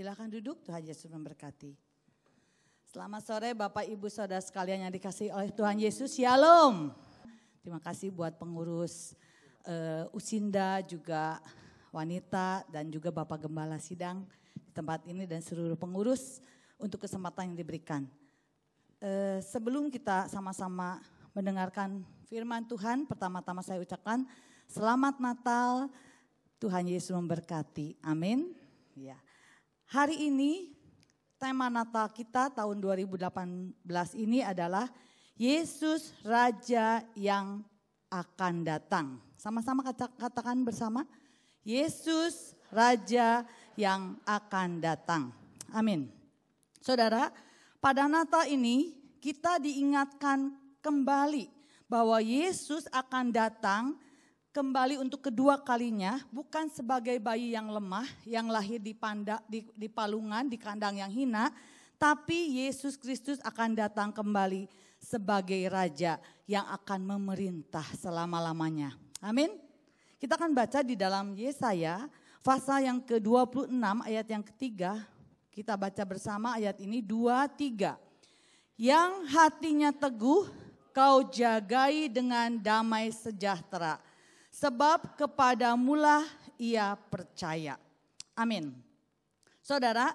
Silahkan duduk, Tuhan Yesus memberkati. Selamat sore Bapak Ibu Saudara sekalian yang dikasih oleh Tuhan Yesus, Shalom. Terima kasih buat pengurus uh, Usinda juga wanita dan juga Bapak Gembala Sidang di tempat ini dan seluruh pengurus untuk kesempatan yang diberikan. Uh, sebelum kita sama-sama mendengarkan firman Tuhan, pertama-tama saya ucapkan selamat Natal, Tuhan Yesus memberkati. Amin. Ya. Hari ini tema Natal kita tahun 2018 ini adalah Yesus Raja yang akan datang. Sama-sama katakan bersama, Yesus Raja yang akan datang. Amin. Saudara, pada Natal ini kita diingatkan kembali bahwa Yesus akan datang kembali untuk kedua kalinya bukan sebagai bayi yang lemah yang lahir di, panda, di, di palungan, di kandang yang hina, tapi Yesus Kristus akan datang kembali sebagai raja yang akan memerintah selama-lamanya. Amin. Kita akan baca di dalam Yesaya pasal yang ke-26 ayat yang ketiga. Kita baca bersama ayat ini 2 3. Yang hatinya teguh kau jagai dengan damai sejahtera sebab kepada kepadamulah ia percaya. Amin. Saudara,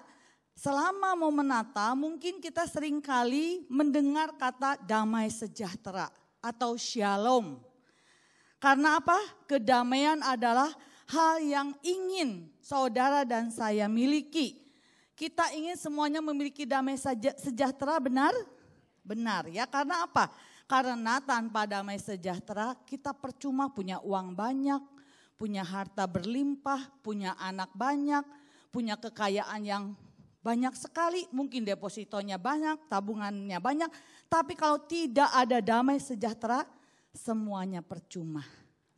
selama mau menata mungkin kita sering kali mendengar kata damai sejahtera atau shalom. Karena apa? Kedamaian adalah hal yang ingin saudara dan saya miliki. Kita ingin semuanya memiliki damai sejahtera, benar? Benar ya, karena apa? Karena tanpa damai sejahtera kita percuma punya uang banyak, punya harta berlimpah, punya anak banyak, punya kekayaan yang banyak sekali, mungkin depositonya banyak, tabungannya banyak, tapi kalau tidak ada damai sejahtera, semuanya percuma.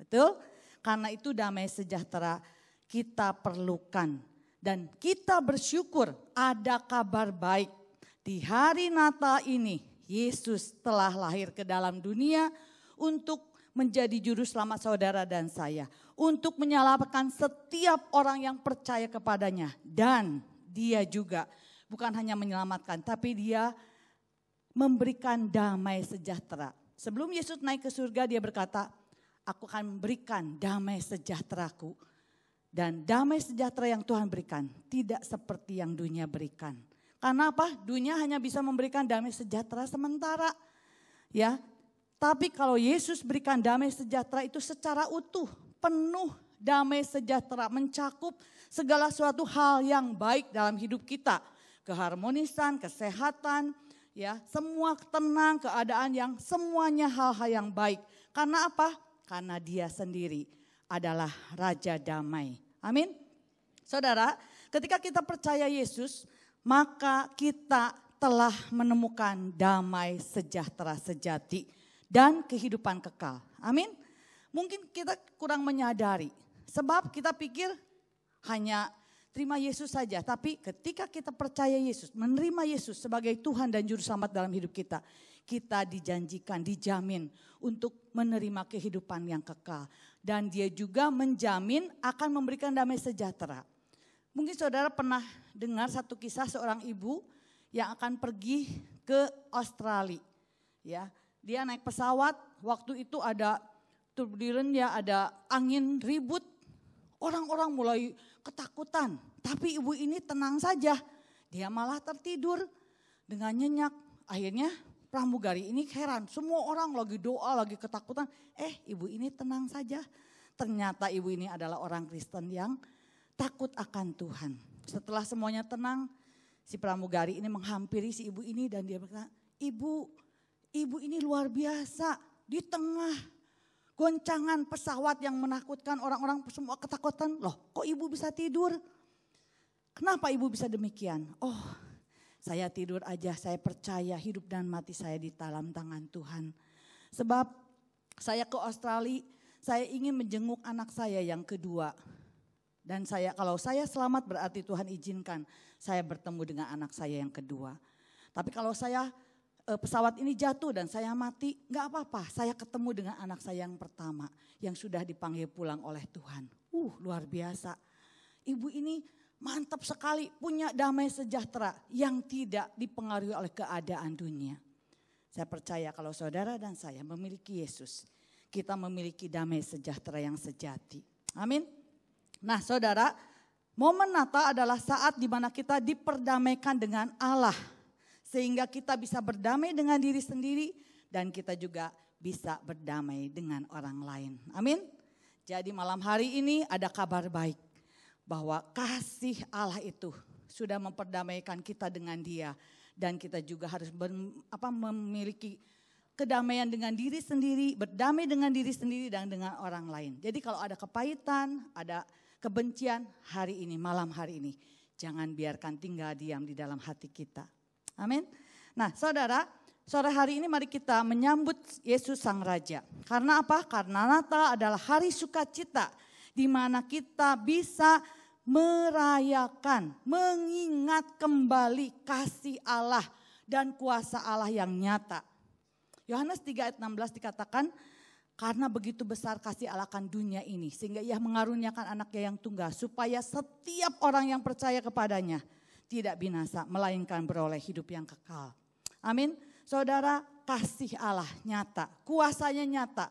Betul? Karena itu damai sejahtera kita perlukan dan kita bersyukur ada kabar baik di hari Natal ini Yesus telah lahir ke dalam dunia untuk menjadi juru selamat saudara dan saya. Untuk menyelamatkan setiap orang yang percaya kepadanya. Dan dia juga bukan hanya menyelamatkan tapi dia memberikan damai sejahtera. Sebelum Yesus naik ke surga dia berkata, aku akan memberikan damai sejahteraku. Dan damai sejahtera yang Tuhan berikan tidak seperti yang dunia berikan. Karena apa? Dunia hanya bisa memberikan damai sejahtera sementara. Ya. Tapi kalau Yesus berikan damai sejahtera itu secara utuh, penuh damai sejahtera, mencakup segala suatu hal yang baik dalam hidup kita. Keharmonisan, kesehatan, ya, semua tenang, keadaan yang semuanya hal-hal yang baik. Karena apa? Karena dia sendiri adalah raja damai. Amin. Saudara, ketika kita percaya Yesus, maka kita telah menemukan damai sejahtera sejati dan kehidupan kekal. Amin. Mungkin kita kurang menyadari sebab kita pikir hanya terima Yesus saja, tapi ketika kita percaya Yesus, menerima Yesus sebagai Tuhan dan juru selamat dalam hidup kita, kita dijanjikan, dijamin untuk menerima kehidupan yang kekal dan dia juga menjamin akan memberikan damai sejahtera. Mungkin saudara pernah dengar satu kisah seorang ibu yang akan pergi ke Australia. Ya, dia naik pesawat, waktu itu ada turbulen ya, ada angin ribut. Orang-orang mulai ketakutan, tapi ibu ini tenang saja. Dia malah tertidur dengan nyenyak. Akhirnya pramugari ini heran, semua orang lagi doa, lagi ketakutan. Eh, ibu ini tenang saja. Ternyata ibu ini adalah orang Kristen yang takut akan Tuhan. Setelah semuanya tenang, si pramugari ini menghampiri si ibu ini dan dia berkata, "Ibu, ibu ini luar biasa di tengah goncangan pesawat yang menakutkan orang-orang semua ketakutan. Loh, kok ibu bisa tidur? Kenapa ibu bisa demikian? Oh, saya tidur aja, saya percaya hidup dan mati saya di dalam tangan Tuhan. Sebab saya ke Australia, saya ingin menjenguk anak saya yang kedua. Dan saya kalau saya selamat berarti Tuhan izinkan saya bertemu dengan anak saya yang kedua. Tapi kalau saya eh, pesawat ini jatuh dan saya mati, nggak apa-apa. Saya ketemu dengan anak saya yang pertama yang sudah dipanggil pulang oleh Tuhan. Uh, luar biasa. Ibu ini mantap sekali punya damai sejahtera yang tidak dipengaruhi oleh keadaan dunia. Saya percaya kalau saudara dan saya memiliki Yesus, kita memiliki damai sejahtera yang sejati. Amin. Nah saudara, momen Natal adalah saat di mana kita diperdamaikan dengan Allah. Sehingga kita bisa berdamai dengan diri sendiri dan kita juga bisa berdamai dengan orang lain. Amin. Jadi malam hari ini ada kabar baik bahwa kasih Allah itu sudah memperdamaikan kita dengan dia dan kita juga harus ber, apa memiliki kedamaian dengan diri sendiri, berdamai dengan diri sendiri dan dengan orang lain. Jadi kalau ada kepahitan, ada kebencian hari ini, malam hari ini. Jangan biarkan tinggal diam di dalam hati kita. Amin. Nah saudara, sore hari ini mari kita menyambut Yesus Sang Raja. Karena apa? Karena Natal adalah hari sukacita di mana kita bisa merayakan, mengingat kembali kasih Allah dan kuasa Allah yang nyata. Yohanes 3 ayat 16 dikatakan, karena begitu besar kasih Allah akan dunia ini. Sehingga ia mengaruniakan anaknya yang tunggal. Supaya setiap orang yang percaya kepadanya tidak binasa. Melainkan beroleh hidup yang kekal. Amin. Saudara, kasih Allah nyata. Kuasanya nyata.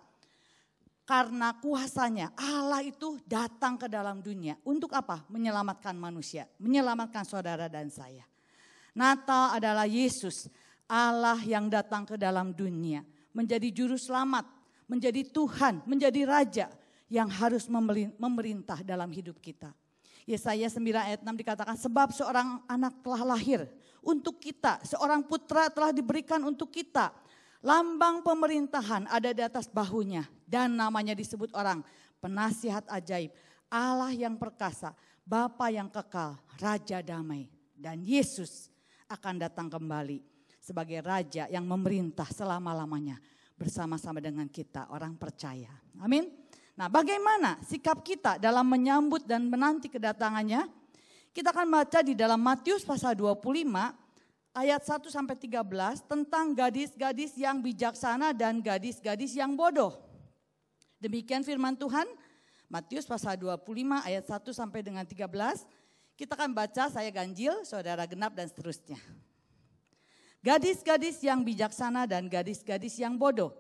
Karena kuasanya Allah itu datang ke dalam dunia. Untuk apa? Menyelamatkan manusia. Menyelamatkan saudara dan saya. Natal adalah Yesus. Allah yang datang ke dalam dunia. Menjadi juru selamat menjadi Tuhan, menjadi Raja yang harus memerintah dalam hidup kita. Yesaya 9 ayat 6 dikatakan, sebab seorang anak telah lahir untuk kita, seorang putra telah diberikan untuk kita. Lambang pemerintahan ada di atas bahunya dan namanya disebut orang penasihat ajaib, Allah yang perkasa, Bapa yang kekal, Raja damai. Dan Yesus akan datang kembali sebagai Raja yang memerintah selama-lamanya bersama-sama dengan kita, orang percaya. Amin. Nah, bagaimana sikap kita dalam menyambut dan menanti kedatangannya? Kita akan baca di dalam Matius pasal 25 ayat 1 sampai 13 tentang gadis-gadis yang bijaksana dan gadis-gadis yang bodoh. Demikian firman Tuhan Matius pasal 25 ayat 1 sampai dengan 13. Kita akan baca saya ganjil, saudara genap dan seterusnya gadis-gadis yang bijaksana dan gadis-gadis yang bodoh.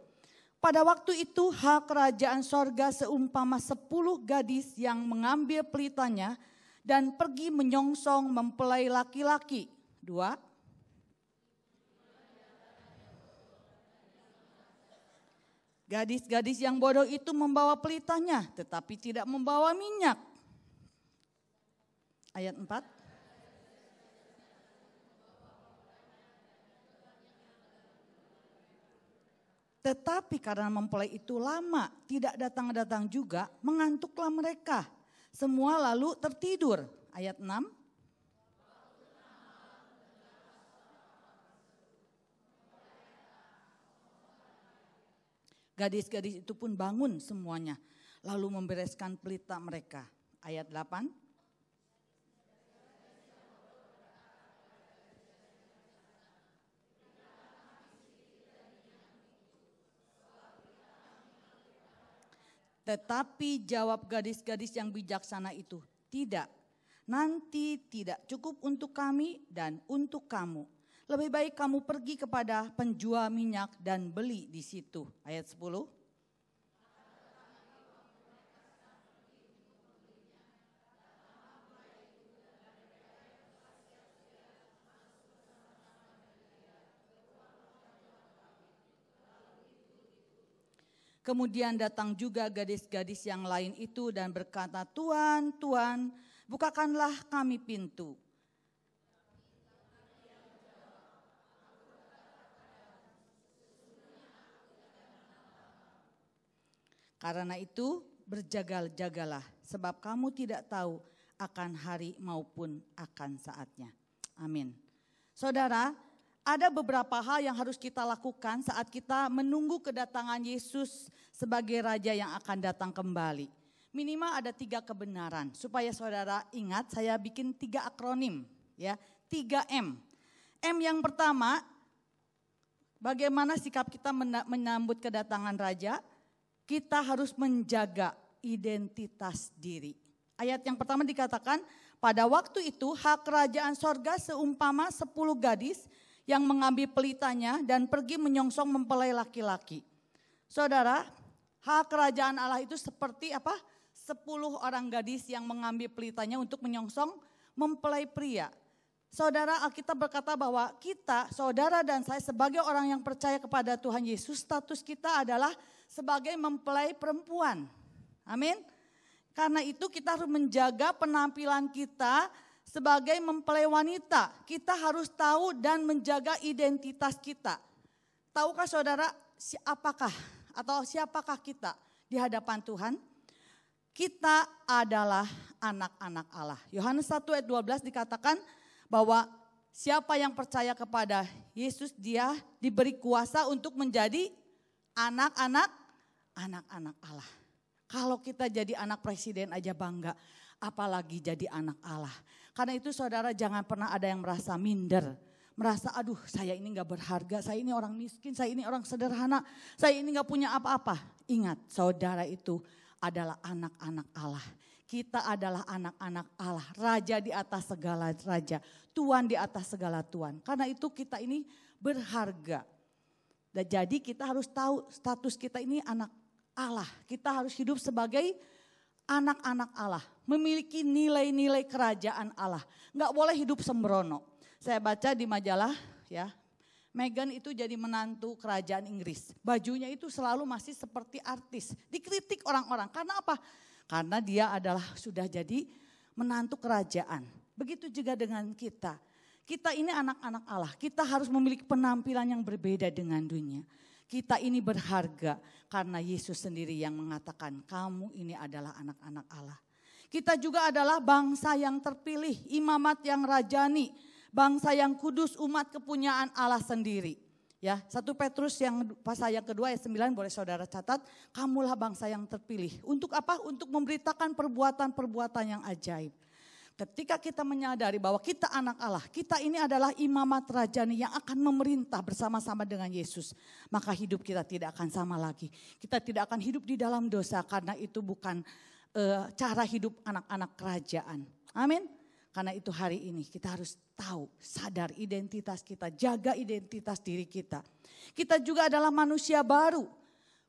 Pada waktu itu hak kerajaan sorga seumpama sepuluh gadis yang mengambil pelitanya dan pergi menyongsong mempelai laki-laki. Dua. Gadis-gadis yang bodoh itu membawa pelitanya tetapi tidak membawa minyak. Ayat 4. Tetapi karena mempelai itu lama, tidak datang-datang juga, mengantuklah mereka. Semua lalu tertidur. Ayat 6. Gadis-gadis itu pun bangun semuanya, lalu membereskan pelita mereka. Ayat 8. Tetapi jawab gadis-gadis yang bijaksana itu, tidak. Nanti tidak cukup untuk kami dan untuk kamu. Lebih baik kamu pergi kepada penjual minyak dan beli di situ. Ayat 10. Kemudian datang juga gadis-gadis yang lain itu dan berkata, Tuan, Tuan, bukakanlah kami pintu. Karena itu berjagal-jagalah sebab kamu tidak tahu akan hari maupun akan saatnya. Amin. Saudara, ada beberapa hal yang harus kita lakukan saat kita menunggu kedatangan Yesus sebagai Raja yang akan datang kembali. Minimal ada tiga kebenaran. Supaya saudara ingat, saya bikin tiga akronim, ya, tiga M. M yang pertama, bagaimana sikap kita menyambut kedatangan Raja? Kita harus menjaga identitas diri. Ayat yang pertama dikatakan, pada waktu itu hak kerajaan sorga seumpama sepuluh gadis yang mengambil pelitanya dan pergi menyongsong mempelai laki-laki. Saudara, hal kerajaan Allah itu seperti apa? Sepuluh orang gadis yang mengambil pelitanya untuk menyongsong mempelai pria. Saudara Alkitab berkata bahwa kita, saudara dan saya sebagai orang yang percaya kepada Tuhan Yesus, status kita adalah sebagai mempelai perempuan. Amin. Karena itu kita harus menjaga penampilan kita sebagai mempelai wanita, kita harus tahu dan menjaga identitas kita. Tahukah saudara siapakah atau siapakah kita di hadapan Tuhan? Kita adalah anak-anak Allah. Yohanes 1 ayat 12 dikatakan bahwa siapa yang percaya kepada Yesus dia diberi kuasa untuk menjadi anak-anak anak-anak Allah. Kalau kita jadi anak presiden aja bangga, apalagi jadi anak Allah. Karena itu saudara jangan pernah ada yang merasa minder. Merasa aduh saya ini gak berharga, saya ini orang miskin, saya ini orang sederhana, saya ini gak punya apa-apa. Ingat saudara itu adalah anak-anak Allah. Kita adalah anak-anak Allah, raja di atas segala raja, tuan di atas segala tuan. Karena itu kita ini berharga. Dan jadi kita harus tahu status kita ini anak Allah. Kita harus hidup sebagai anak-anak Allah, memiliki nilai-nilai kerajaan Allah. Nggak boleh hidup sembrono. Saya baca di majalah ya, Meghan itu jadi menantu kerajaan Inggris. Bajunya itu selalu masih seperti artis. Dikritik orang-orang. Karena apa? Karena dia adalah sudah jadi menantu kerajaan. Begitu juga dengan kita. Kita ini anak-anak Allah. Kita harus memiliki penampilan yang berbeda dengan dunia. Kita ini berharga karena Yesus sendiri yang mengatakan kamu ini adalah anak-anak Allah. Kita juga adalah bangsa yang terpilih, imamat yang rajani, bangsa yang kudus, umat kepunyaan Allah sendiri. Ya, satu Petrus yang pasal yang kedua ayat 9 boleh saudara catat, kamulah bangsa yang terpilih. Untuk apa? Untuk memberitakan perbuatan-perbuatan yang ajaib. Ketika kita menyadari bahwa kita anak Allah, kita ini adalah imamat rajani yang akan memerintah bersama-sama dengan Yesus, maka hidup kita tidak akan sama lagi. Kita tidak akan hidup di dalam dosa karena itu bukan uh, cara hidup anak-anak kerajaan. Amin. Karena itu hari ini kita harus tahu, sadar identitas kita, jaga identitas diri kita. Kita juga adalah manusia baru.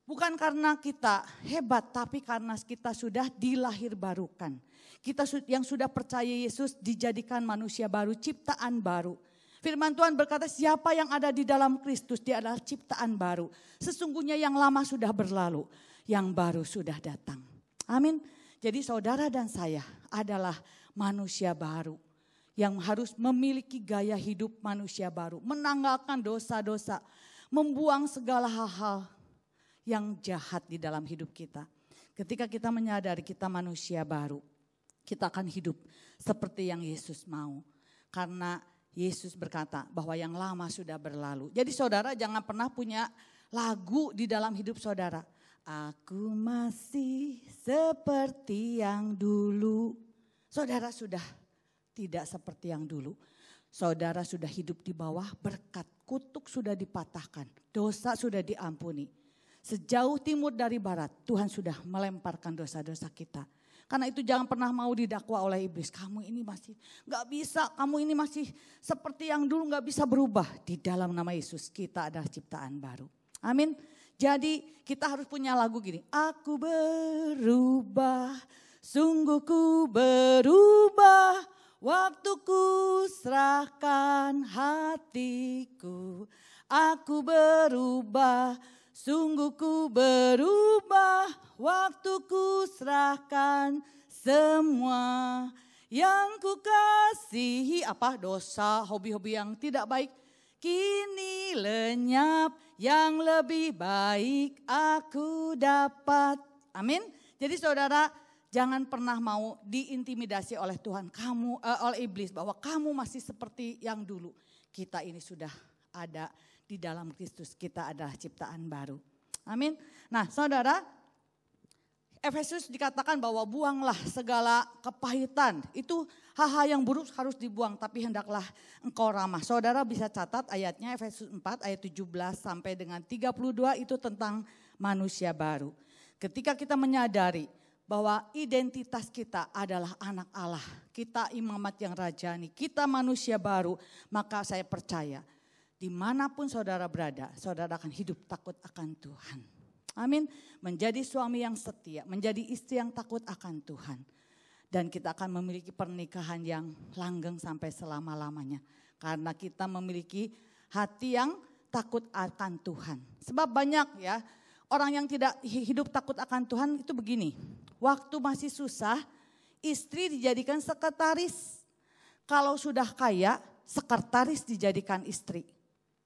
Bukan karena kita hebat, tapi karena kita sudah dilahir barukan. Kita yang sudah percaya Yesus dijadikan manusia baru, ciptaan baru. Firman Tuhan berkata, siapa yang ada di dalam Kristus, dia adalah ciptaan baru. Sesungguhnya yang lama sudah berlalu, yang baru sudah datang. Amin. Jadi saudara dan saya adalah manusia baru yang harus memiliki gaya hidup manusia baru, menanggalkan dosa-dosa, membuang segala hal-hal yang jahat di dalam hidup kita. Ketika kita menyadari kita manusia baru, kita akan hidup seperti yang Yesus mau. Karena Yesus berkata bahwa yang lama sudah berlalu. Jadi saudara jangan pernah punya lagu di dalam hidup saudara. Aku masih seperti yang dulu. Saudara sudah tidak seperti yang dulu. Saudara sudah hidup di bawah berkat, kutuk sudah dipatahkan, dosa sudah diampuni. Sejauh timur dari barat, Tuhan sudah melemparkan dosa-dosa kita karena itu jangan pernah mau didakwa oleh iblis. Kamu ini masih gak bisa, kamu ini masih seperti yang dulu gak bisa berubah. Di dalam nama Yesus kita ada ciptaan baru. Amin. Jadi kita harus punya lagu gini. Aku berubah, sungguh ku berubah. Waktuku serahkan hatiku. Aku berubah, sungguh ku berubah waktuku serahkan semua yang ku kasihi apa dosa hobi-hobi yang tidak baik kini lenyap yang lebih baik aku dapat amin jadi saudara jangan pernah mau diintimidasi oleh Tuhan kamu uh, oleh iblis bahwa kamu masih seperti yang dulu kita ini sudah ada di dalam Kristus kita adalah ciptaan baru amin nah saudara Efesus dikatakan bahwa buanglah segala kepahitan. Itu hal-hal yang buruk harus dibuang tapi hendaklah engkau ramah. Saudara bisa catat ayatnya Efesus 4 ayat 17 sampai dengan 32 itu tentang manusia baru. Ketika kita menyadari bahwa identitas kita adalah anak Allah, kita imamat yang rajani, kita manusia baru, maka saya percaya dimanapun saudara berada, saudara akan hidup takut akan Tuhan. Amin. Menjadi suami yang setia, menjadi istri yang takut akan Tuhan. Dan kita akan memiliki pernikahan yang langgeng sampai selama-lamanya. Karena kita memiliki hati yang takut akan Tuhan. Sebab banyak ya, orang yang tidak hidup takut akan Tuhan itu begini. Waktu masih susah, istri dijadikan sekretaris. Kalau sudah kaya, sekretaris dijadikan istri.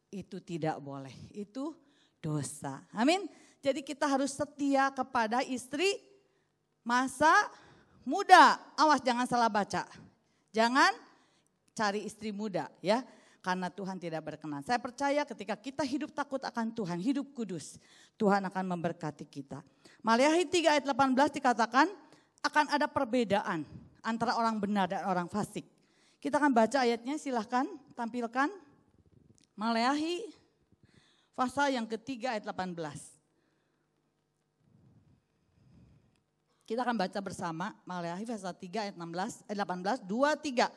Itu tidak boleh. Itu dosa. Amin. Jadi kita harus setia kepada istri masa muda. Awas jangan salah baca. Jangan cari istri muda ya. Karena Tuhan tidak berkenan. Saya percaya ketika kita hidup takut akan Tuhan, hidup kudus. Tuhan akan memberkati kita. Maliahi 3 ayat 18 dikatakan akan ada perbedaan antara orang benar dan orang fasik. Kita akan baca ayatnya silahkan tampilkan. Maliahi pasal yang ketiga ayat 18. Kita akan baca bersama Maleakhi pasal 3 ayat 16 eh 18 23.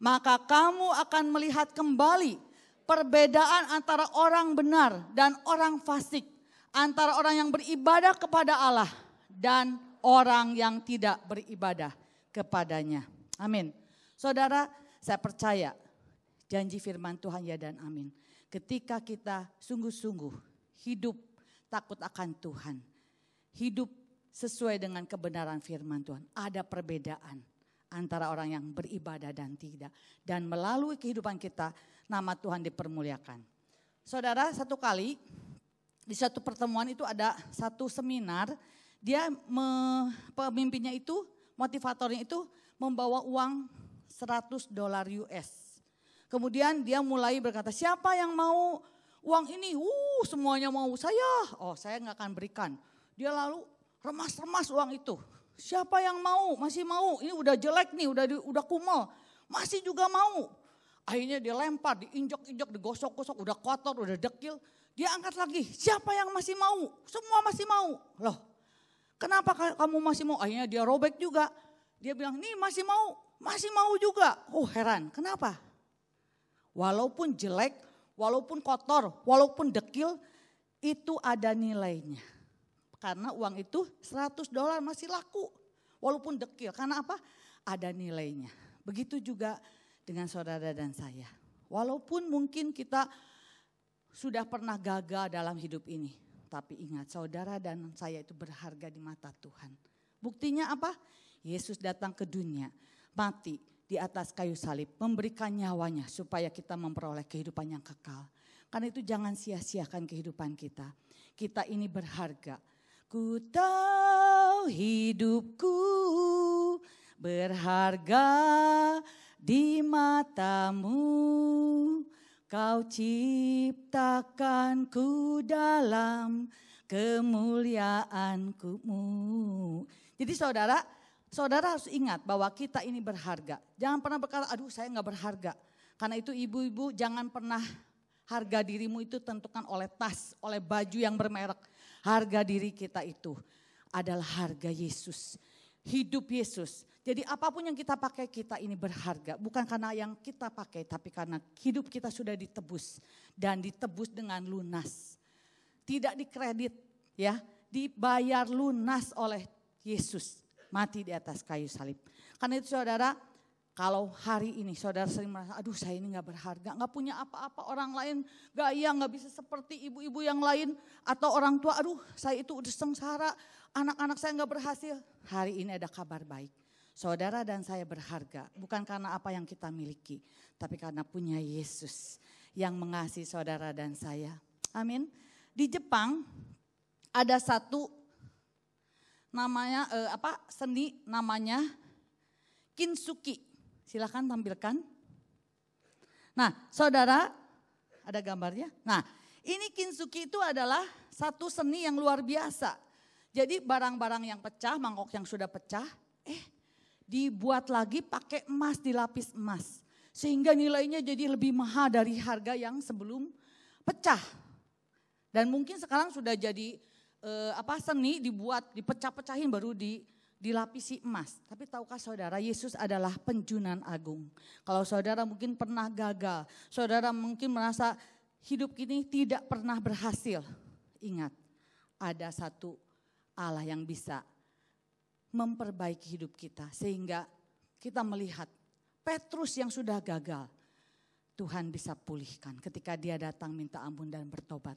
Maka kamu akan melihat kembali perbedaan antara orang benar dan orang fasik, antara orang yang beribadah kepada Allah dan orang yang tidak beribadah kepadanya. Amin. Saudara, saya percaya janji firman Tuhan ya dan amin. Ketika kita sungguh-sungguh hidup takut akan Tuhan, hidup sesuai dengan kebenaran firman Tuhan. Ada perbedaan antara orang yang beribadah dan tidak. Dan melalui kehidupan kita nama Tuhan dipermuliakan. Saudara satu kali di satu pertemuan itu ada satu seminar. Dia me, pemimpinnya itu motivatornya itu membawa uang 100 dolar US. Kemudian dia mulai berkata siapa yang mau uang ini? Uh semuanya mau saya. Oh saya nggak akan berikan. Dia lalu remas-remas uang itu. Siapa yang mau? Masih mau? Ini udah jelek nih, udah udah kumal. Masih juga mau. Akhirnya dilempar, diinjok-injok digosok-gosok, udah kotor, udah dekil. Dia angkat lagi. Siapa yang masih mau? Semua masih mau. Loh, kenapa kamu masih mau? Akhirnya dia robek juga. Dia bilang, nih masih mau, masih mau juga. Oh heran, kenapa? Walaupun jelek, walaupun kotor, walaupun dekil, itu ada nilainya karena uang itu 100 dolar masih laku. Walaupun dekil. Karena apa? Ada nilainya. Begitu juga dengan saudara dan saya. Walaupun mungkin kita sudah pernah gagal dalam hidup ini. Tapi ingat saudara dan saya itu berharga di mata Tuhan. Buktinya apa? Yesus datang ke dunia, mati di atas kayu salib, memberikan nyawanya supaya kita memperoleh kehidupan yang kekal. Karena itu jangan sia-siakan kehidupan kita. Kita ini berharga. Ku tahu hidupku berharga di matamu. Kau ciptakan ku dalam kemuliaanku. Jadi saudara, saudara harus ingat bahwa kita ini berharga. Jangan pernah berkata, aduh saya nggak berharga. Karena itu ibu-ibu jangan pernah harga dirimu itu tentukan oleh tas, oleh baju yang bermerek. Harga diri kita itu adalah harga Yesus. Hidup Yesus. Jadi apapun yang kita pakai kita ini berharga. Bukan karena yang kita pakai tapi karena hidup kita sudah ditebus. Dan ditebus dengan lunas. Tidak dikredit ya. Dibayar lunas oleh Yesus. Mati di atas kayu salib. Karena itu saudara kalau hari ini saudara sering merasa, aduh saya ini gak berharga, gak punya apa-apa orang lain, gaya gak iya, bisa seperti ibu-ibu yang lain atau orang tua, aduh saya itu udah sengsara, anak-anak saya gak berhasil. Hari ini ada kabar baik. Saudara dan saya berharga, bukan karena apa yang kita miliki, tapi karena punya Yesus yang mengasihi saudara dan saya. Amin. Di Jepang ada satu namanya eh, apa seni namanya kinsuki. Silahkan tampilkan. Nah, saudara, ada gambarnya. Nah, ini kintsugi itu adalah satu seni yang luar biasa. Jadi barang-barang yang pecah, mangkok yang sudah pecah, eh dibuat lagi pakai emas, dilapis emas. Sehingga nilainya jadi lebih mahal dari harga yang sebelum pecah. Dan mungkin sekarang sudah jadi eh, apa seni dibuat, dipecah-pecahin baru di dilapisi emas. Tapi tahukah saudara, Yesus adalah penjunan agung. Kalau saudara mungkin pernah gagal, saudara mungkin merasa hidup ini tidak pernah berhasil. Ingat, ada satu Allah yang bisa memperbaiki hidup kita sehingga kita melihat Petrus yang sudah gagal Tuhan bisa pulihkan ketika dia datang minta ampun dan bertobat.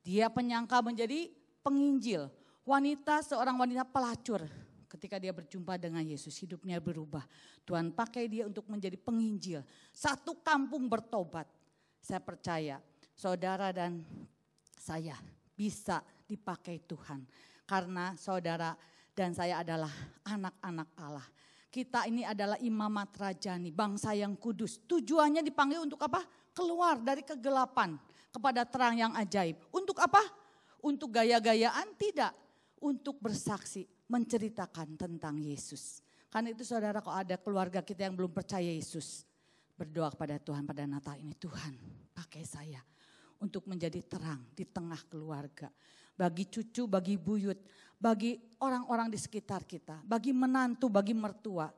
Dia penyangka menjadi penginjil, wanita seorang wanita pelacur Ketika dia berjumpa dengan Yesus, hidupnya berubah. Tuhan pakai dia untuk menjadi penginjil. Satu kampung bertobat. Saya percaya saudara dan saya bisa dipakai Tuhan. Karena saudara dan saya adalah anak-anak Allah. Kita ini adalah imamat rajani, bangsa yang kudus. Tujuannya dipanggil untuk apa? Keluar dari kegelapan kepada terang yang ajaib. Untuk apa? Untuk gaya-gayaan? Tidak. Untuk bersaksi menceritakan tentang Yesus. Karena itu saudara kalau ada keluarga kita yang belum percaya Yesus. Berdoa kepada Tuhan pada Natal ini. Tuhan pakai saya untuk menjadi terang di tengah keluarga. Bagi cucu, bagi buyut, bagi orang-orang di sekitar kita. Bagi menantu, bagi mertua.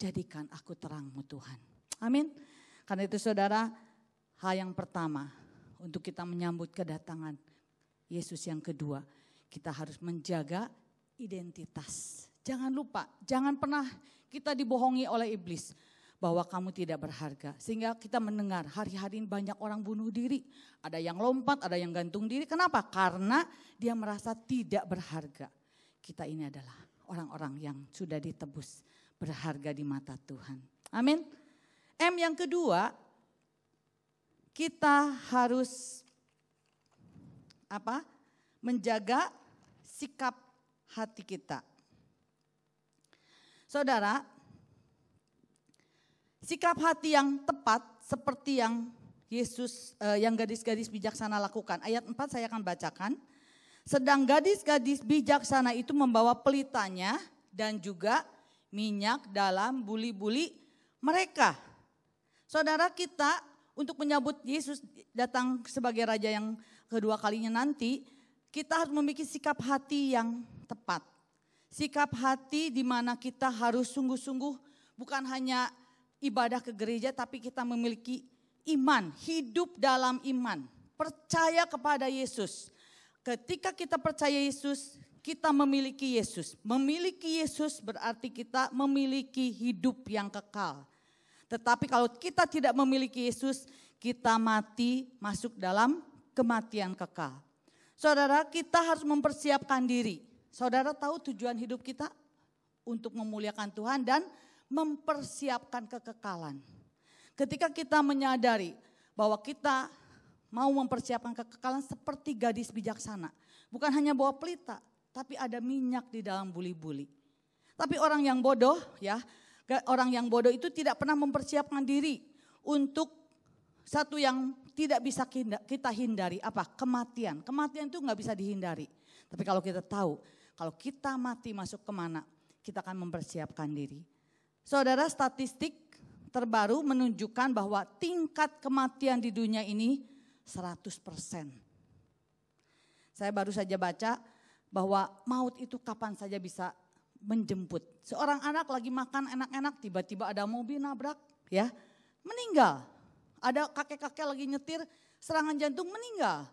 Jadikan aku terangmu Tuhan. Amin. Karena itu saudara hal yang pertama untuk kita menyambut kedatangan Yesus yang kedua. Kita harus menjaga identitas. Jangan lupa, jangan pernah kita dibohongi oleh iblis bahwa kamu tidak berharga. Sehingga kita mendengar hari-hari ini banyak orang bunuh diri. Ada yang lompat, ada yang gantung diri. Kenapa? Karena dia merasa tidak berharga. Kita ini adalah orang-orang yang sudah ditebus berharga di mata Tuhan. Amin. M yang kedua, kita harus apa? menjaga sikap hati kita. Saudara, sikap hati yang tepat seperti yang Yesus eh, yang gadis-gadis bijaksana lakukan. Ayat 4 saya akan bacakan. Sedang gadis-gadis bijaksana itu membawa pelitanya dan juga minyak dalam buli-buli mereka. Saudara kita untuk menyambut Yesus datang sebagai raja yang kedua kalinya nanti, kita harus memiliki sikap hati yang tepat. Sikap hati di mana kita harus sungguh-sungguh bukan hanya ibadah ke gereja tapi kita memiliki iman, hidup dalam iman, percaya kepada Yesus. Ketika kita percaya Yesus, kita memiliki Yesus. Memiliki Yesus berarti kita memiliki hidup yang kekal. Tetapi kalau kita tidak memiliki Yesus, kita mati masuk dalam kematian kekal. Saudara, kita harus mempersiapkan diri. Saudara tahu tujuan hidup kita? Untuk memuliakan Tuhan dan mempersiapkan kekekalan. Ketika kita menyadari bahwa kita mau mempersiapkan kekekalan seperti gadis bijaksana. Bukan hanya bawa pelita, tapi ada minyak di dalam buli-buli. Tapi orang yang bodoh ya, orang yang bodoh itu tidak pernah mempersiapkan diri untuk satu yang tidak bisa kita hindari apa? Kematian. Kematian itu nggak bisa dihindari. Tapi kalau kita tahu, kalau kita mati masuk kemana, kita akan mempersiapkan diri. Saudara statistik terbaru menunjukkan bahwa tingkat kematian di dunia ini 100%. Saya baru saja baca bahwa maut itu kapan saja bisa menjemput. Seorang anak lagi makan enak-enak tiba-tiba ada mobil nabrak ya, meninggal. Ada kakek-kakek lagi nyetir, serangan jantung meninggal.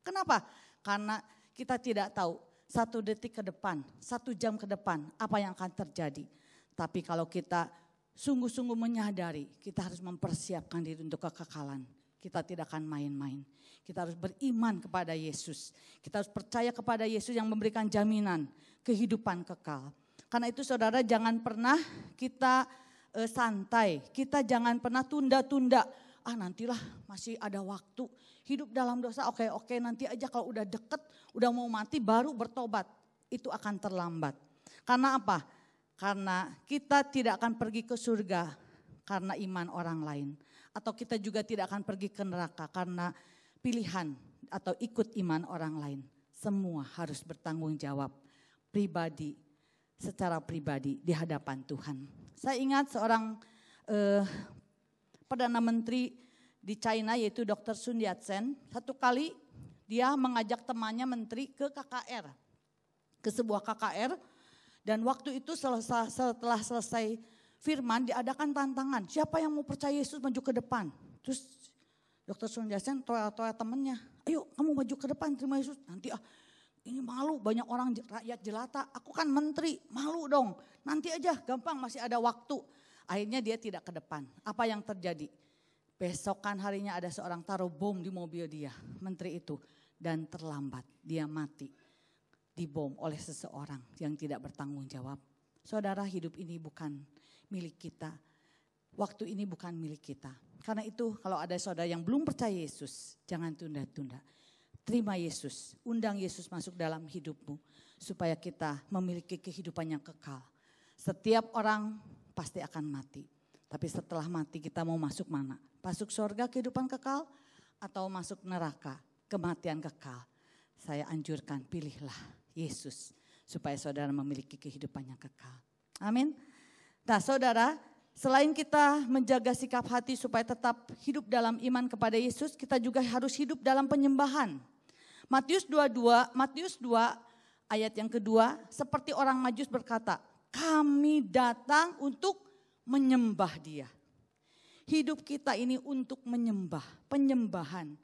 Kenapa? Karena kita tidak tahu satu detik ke depan, satu jam ke depan apa yang akan terjadi. Tapi kalau kita sungguh-sungguh menyadari, kita harus mempersiapkan diri untuk kekekalan. Kita tidak akan main-main. Kita harus beriman kepada Yesus. Kita harus percaya kepada Yesus yang memberikan jaminan kehidupan kekal. Karena itu saudara jangan pernah kita eh, santai, kita jangan pernah tunda-tunda ah nantilah masih ada waktu. Hidup dalam dosa, oke okay, oke okay, nanti aja kalau udah deket, udah mau mati baru bertobat. Itu akan terlambat. Karena apa? Karena kita tidak akan pergi ke surga karena iman orang lain. Atau kita juga tidak akan pergi ke neraka karena pilihan atau ikut iman orang lain. Semua harus bertanggung jawab pribadi, secara pribadi di hadapan Tuhan. Saya ingat seorang Uh, Perdana Menteri di China yaitu Dr. Sun Yat-sen. Satu kali dia mengajak temannya menteri ke KKR, ke sebuah KKR. Dan waktu itu selesai, setelah selesai firman diadakan tantangan. Siapa yang mau percaya Yesus maju ke depan? Terus Dr. Sun Yat-sen toya-toya temannya, ayo kamu maju ke depan terima Yesus. Nanti ah ini malu banyak orang rakyat jelata, aku kan menteri, malu dong. Nanti aja gampang masih ada waktu. Akhirnya dia tidak ke depan. Apa yang terjadi? Besokan harinya ada seorang taruh bom di mobil dia, menteri itu. Dan terlambat, dia mati. Dibom oleh seseorang yang tidak bertanggung jawab. Saudara hidup ini bukan milik kita. Waktu ini bukan milik kita. Karena itu kalau ada saudara yang belum percaya Yesus, jangan tunda-tunda. Terima Yesus, undang Yesus masuk dalam hidupmu. Supaya kita memiliki kehidupan yang kekal. Setiap orang pasti akan mati. Tapi setelah mati kita mau masuk mana? Masuk surga kehidupan kekal atau masuk neraka kematian kekal? Saya anjurkan pilihlah Yesus supaya saudara memiliki kehidupan yang kekal. Amin. Nah saudara selain kita menjaga sikap hati supaya tetap hidup dalam iman kepada Yesus kita juga harus hidup dalam penyembahan. Matius 22, Matius 2 ayat yang kedua seperti orang majus berkata kami datang untuk menyembah dia. Hidup kita ini untuk menyembah, penyembahan.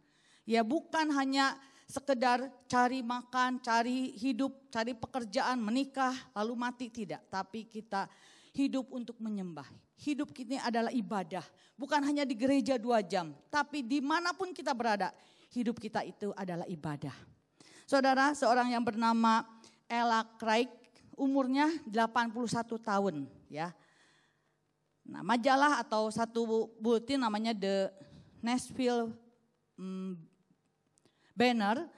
Ya bukan hanya sekedar cari makan, cari hidup, cari pekerjaan, menikah, lalu mati. Tidak, tapi kita hidup untuk menyembah. Hidup kita adalah ibadah. Bukan hanya di gereja dua jam, tapi dimanapun kita berada, hidup kita itu adalah ibadah. Saudara, seorang yang bernama Ella Craig umurnya 81 tahun ya. Nah, majalah atau satu bulletin namanya The Nashville mm, Banner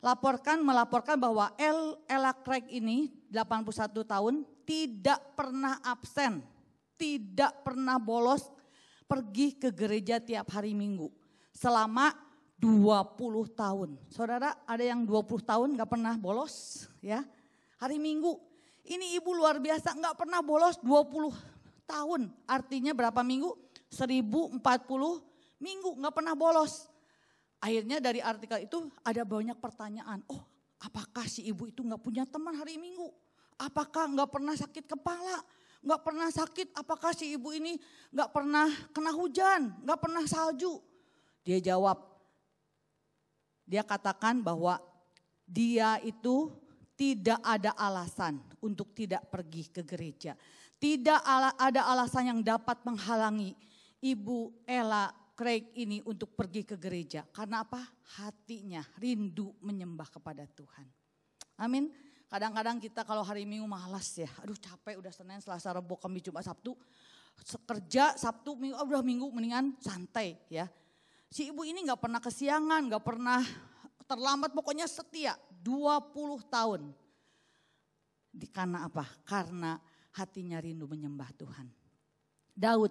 laporkan melaporkan bahwa El Ella Craig ini 81 tahun tidak pernah absen, tidak pernah bolos pergi ke gereja tiap hari Minggu selama 20 tahun. Saudara, ada yang 20 tahun gak pernah bolos ya. Hari Minggu ini ibu luar biasa, nggak pernah bolos 20 tahun. Artinya berapa minggu? 1040 minggu, nggak pernah bolos. Akhirnya dari artikel itu ada banyak pertanyaan. Oh, apakah si ibu itu nggak punya teman hari minggu? Apakah nggak pernah sakit kepala? Nggak pernah sakit? Apakah si ibu ini nggak pernah kena hujan? Nggak pernah salju? Dia jawab. Dia katakan bahwa dia itu tidak ada alasan untuk tidak pergi ke gereja. Tidak ada alasan yang dapat menghalangi Ibu Ella Craig ini untuk pergi ke gereja. Karena apa? Hatinya rindu menyembah kepada Tuhan. Amin. Kadang-kadang kita kalau hari Minggu malas ya. Aduh capek udah Senin, Selasa, Rabu, Kamis, Jumat, Sabtu. Kerja Sabtu, Minggu, oh, udah Minggu mendingan santai ya. Si ibu ini gak pernah kesiangan, gak pernah terlambat pokoknya setia 20 tahun. Di karena apa? Karena hatinya rindu menyembah Tuhan. Daud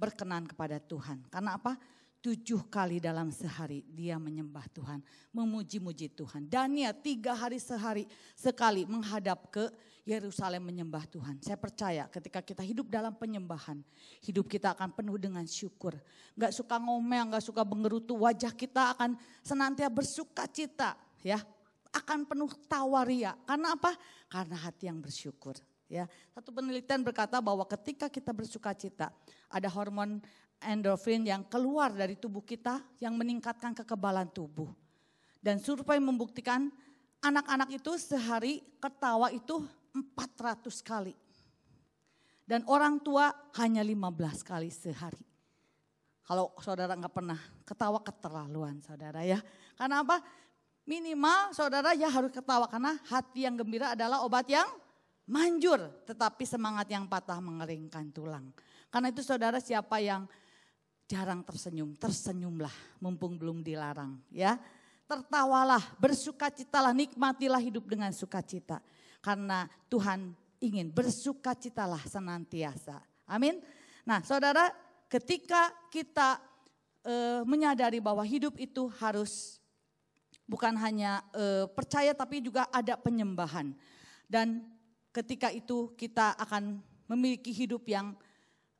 berkenan kepada Tuhan. Karena apa? Tujuh kali dalam sehari dia menyembah Tuhan, memuji-muji Tuhan. Dania tiga hari sehari sekali menghadap ke Yerusalem menyembah Tuhan. Saya percaya ketika kita hidup dalam penyembahan, hidup kita akan penuh dengan syukur. Gak suka ngomel, gak suka bengerutu, wajah kita akan senantiasa bersuka cita. ya Akan penuh tawaria. Karena apa? Karena hati yang bersyukur. Ya, satu penelitian berkata bahwa ketika kita bersuka cita, ada hormon endorfin yang keluar dari tubuh kita yang meningkatkan kekebalan tubuh. Dan survei membuktikan anak-anak itu sehari ketawa itu 400 kali. Dan orang tua hanya 15 kali sehari. Kalau saudara nggak pernah ketawa keterlaluan saudara ya. Karena apa? Minimal saudara ya harus ketawa karena hati yang gembira adalah obat yang manjur. Tetapi semangat yang patah mengeringkan tulang. Karena itu saudara siapa yang jarang tersenyum, tersenyumlah mumpung belum dilarang ya. Tertawalah, bersukacitalah, nikmatilah hidup dengan sukacita. Karena Tuhan ingin bersukacitalah senantiasa. Amin. Nah, Saudara, ketika kita e, menyadari bahwa hidup itu harus bukan hanya e, percaya tapi juga ada penyembahan. Dan ketika itu kita akan memiliki hidup yang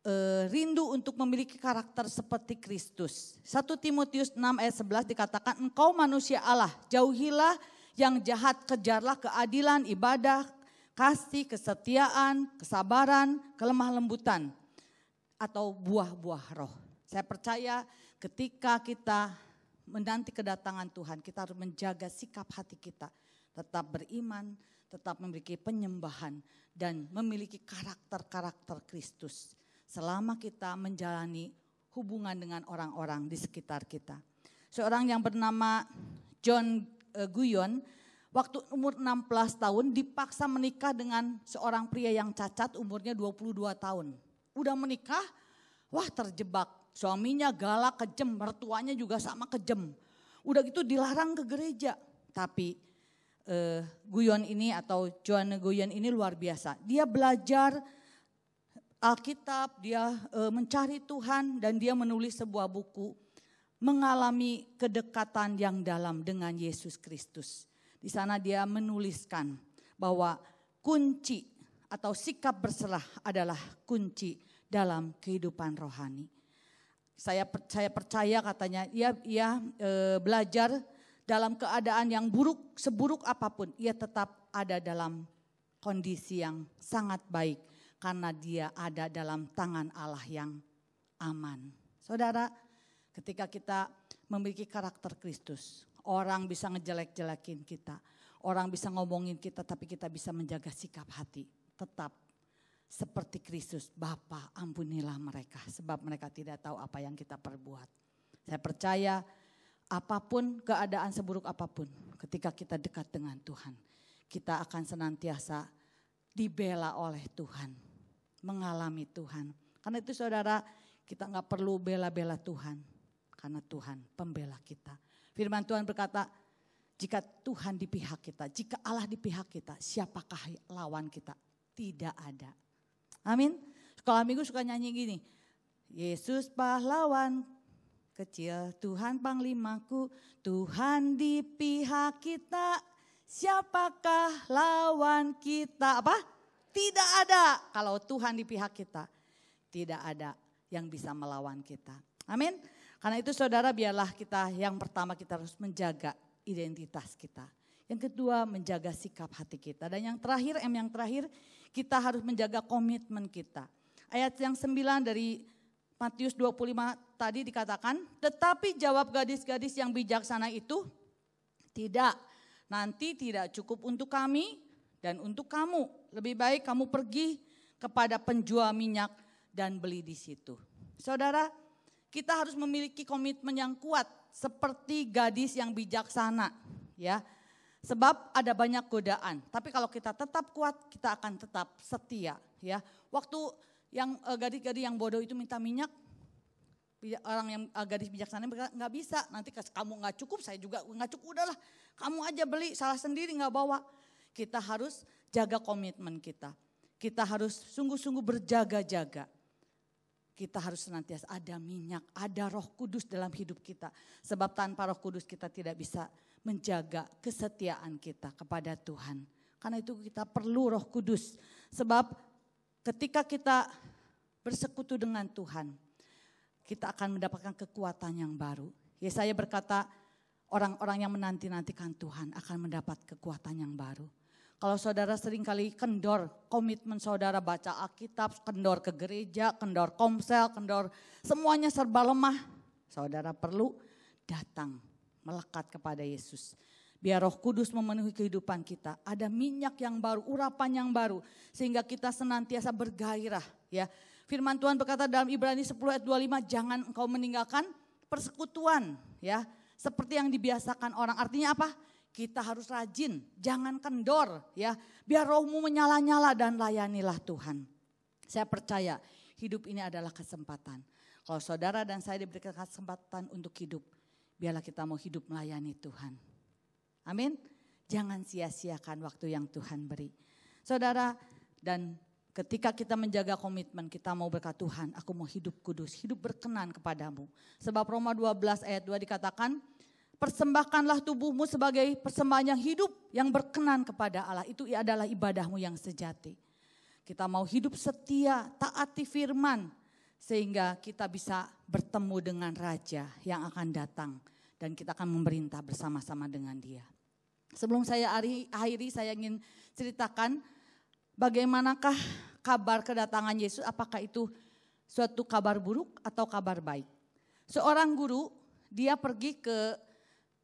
Eh, rindu untuk memiliki karakter seperti Kristus. 1 Timotius 6 ayat 11 dikatakan, engkau manusia Allah, jauhilah yang jahat, kejarlah keadilan, ibadah, kasih, kesetiaan, kesabaran, kelemah lembutan, atau buah-buah roh. Saya percaya ketika kita menanti kedatangan Tuhan, kita harus menjaga sikap hati kita. Tetap beriman, tetap memiliki penyembahan, dan memiliki karakter-karakter Kristus selama kita menjalani hubungan dengan orang-orang di sekitar kita. Seorang yang bernama John eh, Guyon, waktu umur 16 tahun dipaksa menikah dengan seorang pria yang cacat umurnya 22 tahun. Udah menikah, wah terjebak. Suaminya galak kejem, mertuanya juga sama kejem. Udah gitu dilarang ke gereja. Tapi uh, Guyon ini atau Joanne Guyon ini luar biasa. Dia belajar Alkitab, dia e, mencari Tuhan dan dia menulis sebuah buku mengalami kedekatan yang dalam dengan Yesus Kristus. Di sana dia menuliskan bahwa kunci atau sikap berserah adalah kunci dalam kehidupan rohani. Saya percaya percaya katanya ia ia e, belajar dalam keadaan yang buruk seburuk apapun ia tetap ada dalam kondisi yang sangat baik karena dia ada dalam tangan Allah yang aman. Saudara, ketika kita memiliki karakter Kristus, orang bisa ngejelek-jelekin kita, orang bisa ngomongin kita tapi kita bisa menjaga sikap hati. Tetap seperti Kristus, Bapa ampunilah mereka sebab mereka tidak tahu apa yang kita perbuat. Saya percaya apapun keadaan seburuk apapun ketika kita dekat dengan Tuhan, kita akan senantiasa dibela oleh Tuhan mengalami Tuhan. Karena itu saudara kita nggak perlu bela-bela Tuhan. Karena Tuhan pembela kita. Firman Tuhan berkata, jika Tuhan di pihak kita, jika Allah di pihak kita, siapakah lawan kita? Tidak ada. Amin. Sekolah minggu suka nyanyi gini, Yesus pahlawan kecil, Tuhan panglimaku, Tuhan di pihak kita, siapakah lawan kita? Apa? Tidak ada. Kalau Tuhan di pihak kita, tidak ada yang bisa melawan kita. Amin. Karena itu saudara biarlah kita yang pertama kita harus menjaga identitas kita. Yang kedua menjaga sikap hati kita. Dan yang terakhir, M yang terakhir kita harus menjaga komitmen kita. Ayat yang sembilan dari Matius 25 tadi dikatakan, tetapi jawab gadis-gadis yang bijaksana itu, tidak, nanti tidak cukup untuk kami dan untuk kamu, lebih baik kamu pergi kepada penjual minyak dan beli di situ. Saudara, kita harus memiliki komitmen yang kuat seperti gadis yang bijaksana, ya. Sebab ada banyak godaan, tapi kalau kita tetap kuat, kita akan tetap setia, ya. Waktu yang eh, gadis-gadis yang bodoh itu minta minyak, orang yang eh, gadis bijaksana nggak bisa nanti kamu nggak cukup saya juga nggak cukup udahlah kamu aja beli salah sendiri nggak bawa kita harus jaga komitmen kita. Kita harus sungguh-sungguh berjaga-jaga. Kita harus senantiasa ada minyak, ada roh kudus dalam hidup kita. Sebab tanpa roh kudus kita tidak bisa menjaga kesetiaan kita kepada Tuhan. Karena itu kita perlu roh kudus. Sebab ketika kita bersekutu dengan Tuhan, kita akan mendapatkan kekuatan yang baru. Yesaya berkata, orang-orang yang menanti-nantikan Tuhan akan mendapat kekuatan yang baru. Kalau saudara sering kali kendor komitmen saudara baca Alkitab, kendor ke gereja, kendor komsel, kendor semuanya serba lemah. Saudara perlu datang melekat kepada Yesus. Biar roh kudus memenuhi kehidupan kita. Ada minyak yang baru, urapan yang baru. Sehingga kita senantiasa bergairah. ya. Firman Tuhan berkata dalam Ibrani 10 ayat 25, jangan engkau meninggalkan persekutuan. ya Seperti yang dibiasakan orang. Artinya apa? Kita harus rajin, jangan kendor ya. Biar rohmu menyala-nyala dan layanilah Tuhan. Saya percaya hidup ini adalah kesempatan. Kalau saudara dan saya diberikan kesempatan untuk hidup, biarlah kita mau hidup melayani Tuhan. Amin. Jangan sia-siakan waktu yang Tuhan beri. Saudara, dan ketika kita menjaga komitmen, kita mau berkat Tuhan, aku mau hidup kudus, hidup berkenan kepadamu. Sebab Roma 12 ayat 2 dikatakan, Persembahkanlah tubuhmu sebagai persembahan yang hidup yang berkenan kepada Allah. Itu adalah ibadahmu yang sejati. Kita mau hidup setia, taati firman. Sehingga kita bisa bertemu dengan Raja yang akan datang. Dan kita akan memerintah bersama-sama dengan dia. Sebelum saya akhiri, saya ingin ceritakan bagaimanakah kabar kedatangan Yesus. Apakah itu suatu kabar buruk atau kabar baik? Seorang guru, dia pergi ke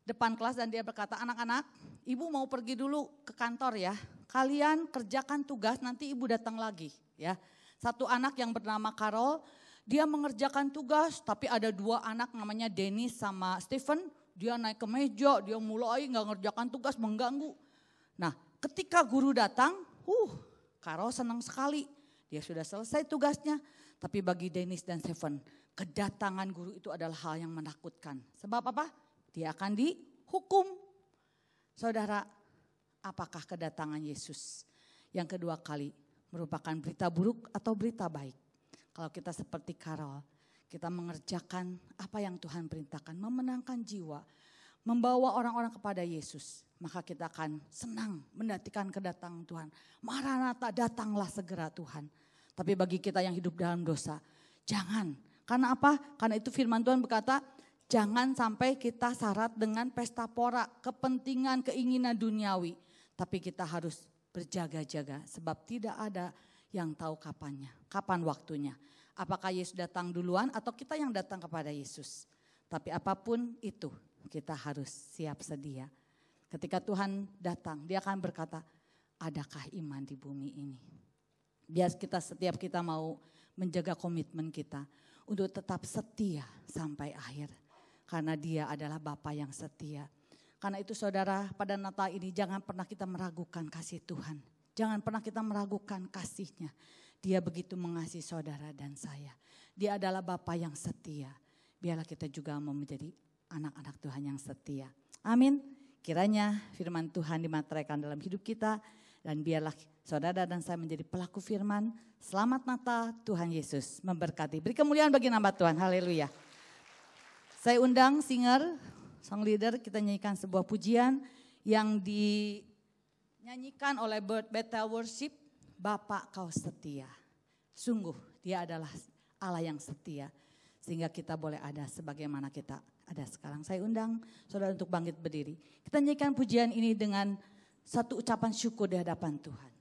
depan kelas dan dia berkata, anak-anak, ibu mau pergi dulu ke kantor ya. Kalian kerjakan tugas, nanti ibu datang lagi ya. Satu anak yang bernama Carol, dia mengerjakan tugas, tapi ada dua anak namanya Dennis sama Stephen. Dia naik ke meja, dia mulai nggak ngerjakan tugas, mengganggu. Nah, ketika guru datang, uh, Carol senang sekali. Dia sudah selesai tugasnya. Tapi bagi Dennis dan Stephen, kedatangan guru itu adalah hal yang menakutkan. Sebab apa? dia akan dihukum. Saudara, apakah kedatangan Yesus yang kedua kali merupakan berita buruk atau berita baik? Kalau kita seperti Karol, kita mengerjakan apa yang Tuhan perintahkan, memenangkan jiwa, membawa orang-orang kepada Yesus, maka kita akan senang menantikan kedatangan Tuhan. Maranatha datanglah segera Tuhan. Tapi bagi kita yang hidup dalam dosa, jangan. Karena apa? Karena itu firman Tuhan berkata, Jangan sampai kita syarat dengan pesta porak, kepentingan, keinginan duniawi. Tapi kita harus berjaga-jaga sebab tidak ada yang tahu kapannya, kapan waktunya. Apakah Yesus datang duluan atau kita yang datang kepada Yesus. Tapi apapun itu kita harus siap sedia. Ketika Tuhan datang, dia akan berkata, adakah iman di bumi ini? Biar kita setiap kita mau menjaga komitmen kita untuk tetap setia sampai akhir karena dia adalah Bapa yang setia. Karena itu saudara pada Natal ini jangan pernah kita meragukan kasih Tuhan. Jangan pernah kita meragukan kasihnya. Dia begitu mengasihi saudara dan saya. Dia adalah Bapa yang setia. Biarlah kita juga mau menjadi anak-anak Tuhan yang setia. Amin. Kiranya firman Tuhan dimateraikan dalam hidup kita. Dan biarlah saudara dan saya menjadi pelaku firman. Selamat Natal Tuhan Yesus memberkati. Beri kemuliaan bagi nama Tuhan. Haleluya. Saya undang singer, song leader, kita nyanyikan sebuah pujian yang dinyanyikan oleh Bird Beta Worship, Bapak Kau Setia. Sungguh dia adalah Allah yang setia, sehingga kita boleh ada sebagaimana kita ada sekarang. Saya undang saudara untuk bangkit berdiri. Kita nyanyikan pujian ini dengan satu ucapan syukur di hadapan Tuhan.